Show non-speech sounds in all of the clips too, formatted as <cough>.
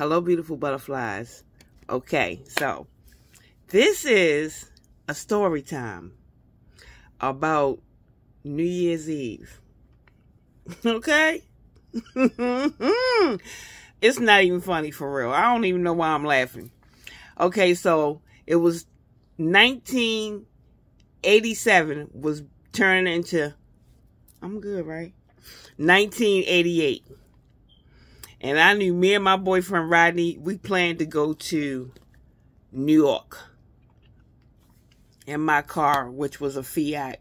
Hello, beautiful butterflies. Okay, so this is a story time about New Year's Eve. <laughs> Okay? <laughs> it's not even funny for real. I don't even know why I'm laughing. Okay, so it was 1987 was turning into I'm good, right? 1988. And I knew me and my boyfriend Rodney, we planned to go to New York in my car, which was a Fiat.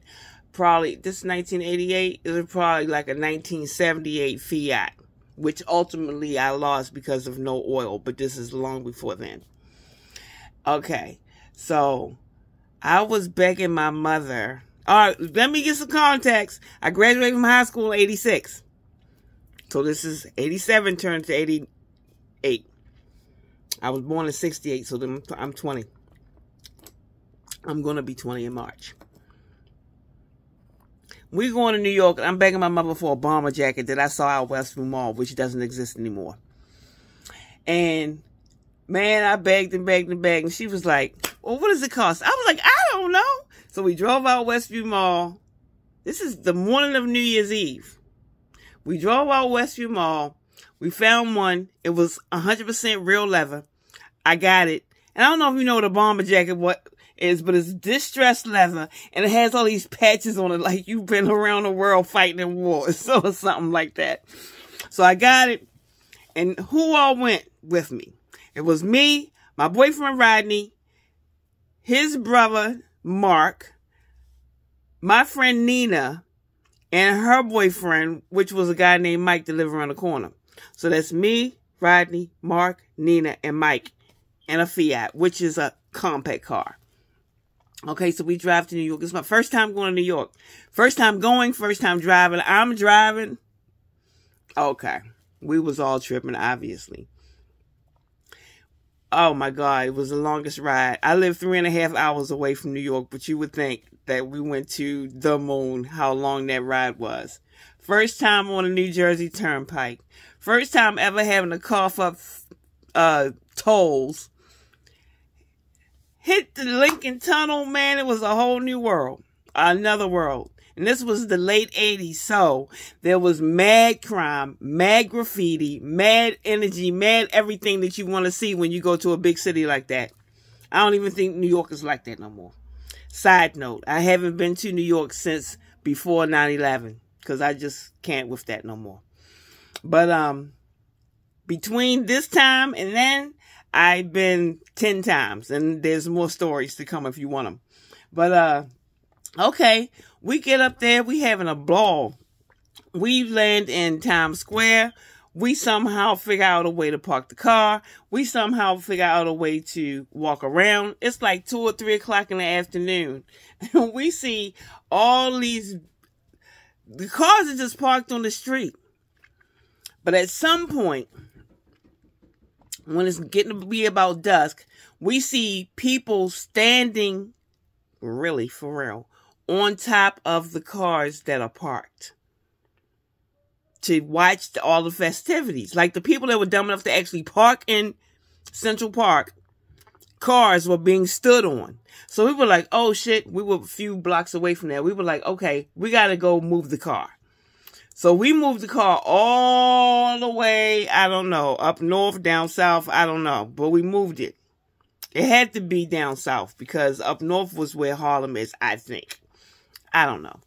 Probably, this 1988, it was probably like a 1978 Fiat, which ultimately I lost because of no oil, but this is long before then. Okay, so I was begging my mother. All right, let me get some context. I graduated from high school in 86. So this is 87 turned to 88. I was born in 68, so then I'm 20. I'm going to be 20 in March. We're going to New York. I'm begging my mother for a bomber jacket that I saw at Westview Mall, which doesn't exist anymore. And, man, I begged and begged and begged. And she was like, well, what does it cost? I was like, I don't know. So we drove out Westview Mall. This is the morning of New Year's Eve. We drove out Westview Mall. We found one. It was 100% real leather. I got it. And I don't know if you know what a bomber jacket what is, but it's distressed leather and it has all these patches on it like you've been around the world fighting in wars <laughs> or something like that. So I got it. And who all went with me? It was me, my boyfriend Rodney, his brother Mark, my friend Nina, and her boyfriend, which was a guy named Mike that lived around the corner. So that's me, Rodney, Mark, Nina, and Mike in a Fiat, which is a compact car. Okay, so we drive to New York. It's my first time going to New York. First time going, first time driving. I'm driving. Okay. We was all tripping, obviously oh my God, it was the longest ride. I live three and a half hours away from New York, but you would think that we went to the moon, how long that ride was. First time on a New Jersey Turnpike. First time ever having to cough up uh, tolls. Hit the Lincoln Tunnel, man. It was a whole new world. Another world. And this was the late 80s. So there was mad crime, mad graffiti, mad energy, mad everything that you want to see when you go to a big city like that. I don't even think New York is like that no more. Side note, I haven't been to New York since before 9-11 because I just can't with that no more. But um, between this time and then, I've been 10 times. And there's more stories to come if you want them. But uh, Okay, we get up there, we having a ball. We land in Times Square. We somehow figure out a way to park the car. We somehow figure out a way to walk around. It's like two or three o'clock in the afternoon. And <laughs> we see all these the cars are just parked on the street. But at some point, when it's getting to be about dusk, we see people standing, really for real, on top of the cars that are parked to watch the, all the festivities. Like the people that were dumb enough to actually park in Central Park, cars were being stood on. So we were like, oh shit, we were a few blocks away from there. We were like, okay, we gotta go move the car. So we moved the car all the way, I don't know, up north, down south, I don't know, but we moved it. It had to be down south because up north was where Harlem is, I think. I don't know.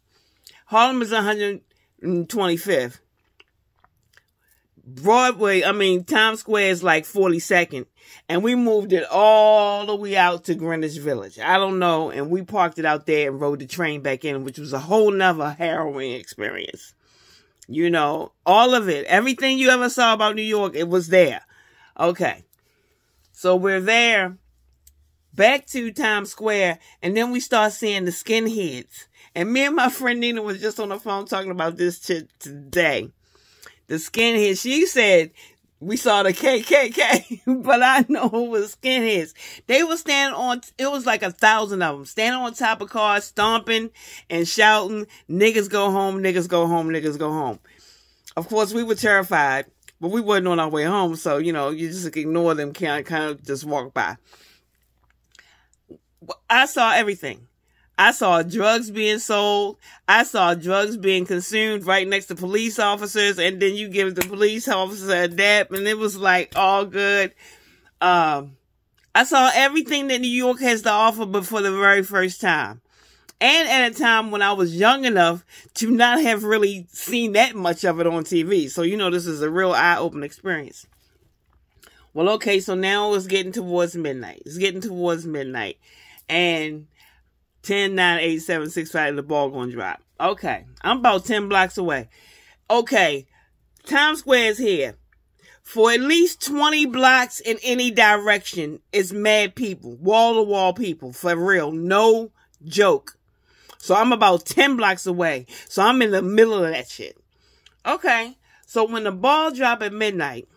Harlem is 125th. Broadway, I mean, Times Square is like 42nd. And we moved it all the way out to Greenwich Village. I don't know. And we parked it out there and rode the train back in, which was a whole nother harrowing experience. You know, all of it, everything you ever saw about New York, it was there. Okay. So we're there back to Times Square, and then we start seeing the skinheads. And me and my friend Nina was just on the phone talking about this t- today. The skinhead, she said we saw the KKK, <laughs> but I know it was skinheads. They were standing on, it was like a thousand of them, standing on top of cars, stomping and shouting, niggas go home, niggas go home, niggas go home. Of course, we were terrified, but we were not on our way home, so, you know, you just ignore them, kind of just walk by. I saw everything. I saw drugs being sold. I saw drugs being consumed right next to police officers. And then you give the police officer a dap and it was like all good. Um, I saw everything that New York has to offer, but for the very first time. And at a time when I was young enough to not have really seen that much of it on TV. So, you know, this is a real eye opening experience. Well, okay, so now it's getting towards midnight. It's getting towards midnight. And 10, 9, 8, 7, 6, 5, the ball gonna drop. Okay, I'm about 10 blocks away. Okay, Times Square is here. For at least 20 blocks in any direction, it's mad people, wall to wall people, for real, no joke. So I'm about 10 blocks away. So I'm in the middle of that shit. Okay, so when the ball drop at midnight,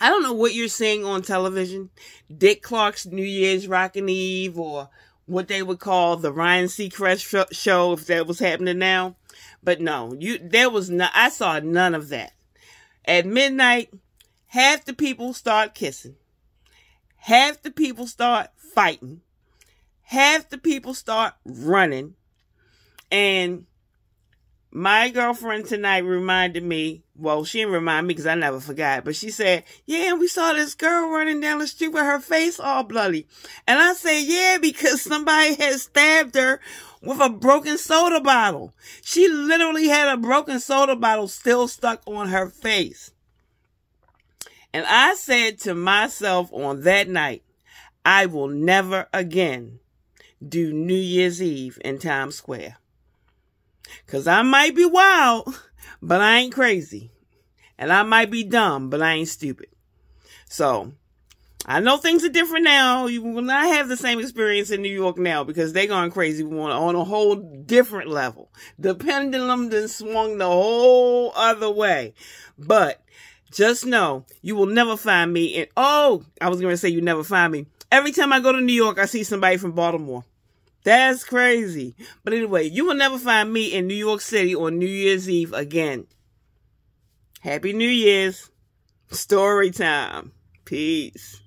I don't know what you're seeing on television, Dick Clark's New Year's Rockin' Eve or what they would call the Ryan Seacrest show if that was happening now. But no, you there was no I saw none of that. At midnight, half the people start kissing. Half the people start fighting. Half the people start running. And my girlfriend tonight reminded me, well, she didn't remind me because I never forgot, but she said, yeah, we saw this girl running down the street with her face all bloody. And I said, yeah, because somebody had stabbed her with a broken soda bottle. She literally had a broken soda bottle still stuck on her face. And I said to myself on that night, I will never again do New Year's Eve in Times Square. Cause I might be wild, but I ain't crazy. And I might be dumb, but I ain't stupid. So I know things are different now. You will not have the same experience in New York now because they're going crazy on, a whole different level. The pendulum then swung the whole other way. But just know you will never find me. And oh, I was going to say you never find me. Every time I go to New York, I see somebody from Baltimore. That's crazy. But anyway, you will never find me in New York City on New Year's Eve again. Happy New Year's. Story time. Peace.